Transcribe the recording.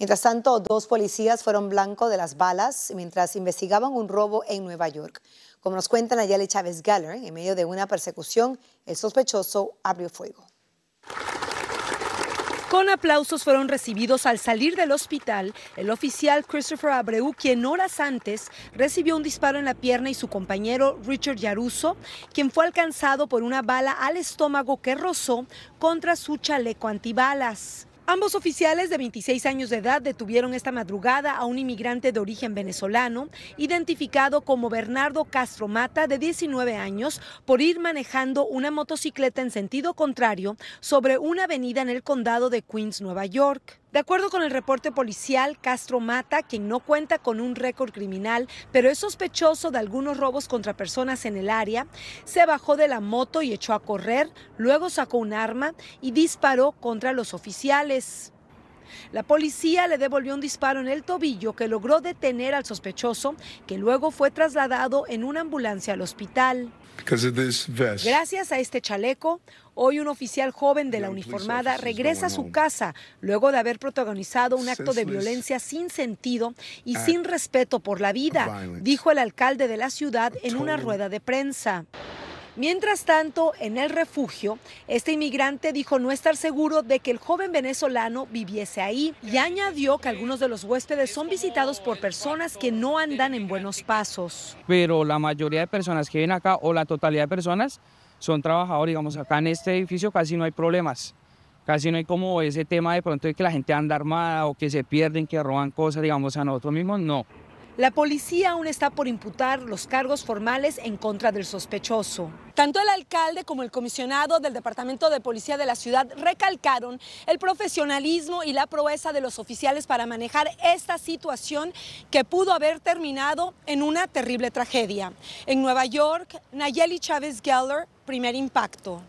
Mientras tanto, dos policías fueron blanco de las balas mientras investigaban un robo en Nueva York. Como nos cuentan Ayale Chávez Galler, en medio de una persecución, el sospechoso abrió fuego. Con aplausos fueron recibidos al salir del hospital el oficial Christopher Abreu, quien horas antes recibió un disparo en la pierna y su compañero Richard Yaruso, quien fue alcanzado por una bala al estómago que rozó contra su chaleco antibalas. Ambos oficiales de 26 años de edad detuvieron esta madrugada a un inmigrante de origen venezolano, identificado como Bernardo Castro Mata, de 19 años, por ir manejando una motocicleta en sentido contrario sobre una avenida en el condado de Queens, Nueva York. De acuerdo con el reporte policial, Castro Mata, quien no cuenta con un récord criminal, pero es sospechoso de algunos robos contra personas en el área, se bajó de la moto y echó a correr, luego sacó un arma y disparó contra los oficiales. La policía le devolvió un disparo en el tobillo que logró detener al sospechoso, que luego fue trasladado en una ambulancia al hospital. Gracias a este chaleco, hoy un oficial joven de la uniformada regresa a su casa luego de haber protagonizado un acto de violencia sin sentido y ah. sin respeto por la vida, dijo el alcalde de la ciudad en una rueda de prensa. Mientras tanto, en el refugio, este inmigrante dijo no estar seguro de que el joven venezolano viviese ahí y añadió que algunos de los huéspedes son visitados por personas que no andan en buenos pasos. Pero la mayoría de personas que vienen acá o la totalidad de personas son trabajadores, digamos, acá en este edificio casi no hay problemas. Casi no hay como ese tema de pronto de que la gente anda armada o que se pierden, que roban cosas, digamos, a nosotros mismos, no. La policía aún está por imputar los cargos formales en contra del sospechoso. Tanto el alcalde como el comisionado del Departamento de Policía de la ciudad recalcaron el profesionalismo y la proeza de los oficiales para manejar esta situación que pudo haber terminado en una terrible tragedia. En Nueva York, Nayeli Chávez Geller, primer impacto.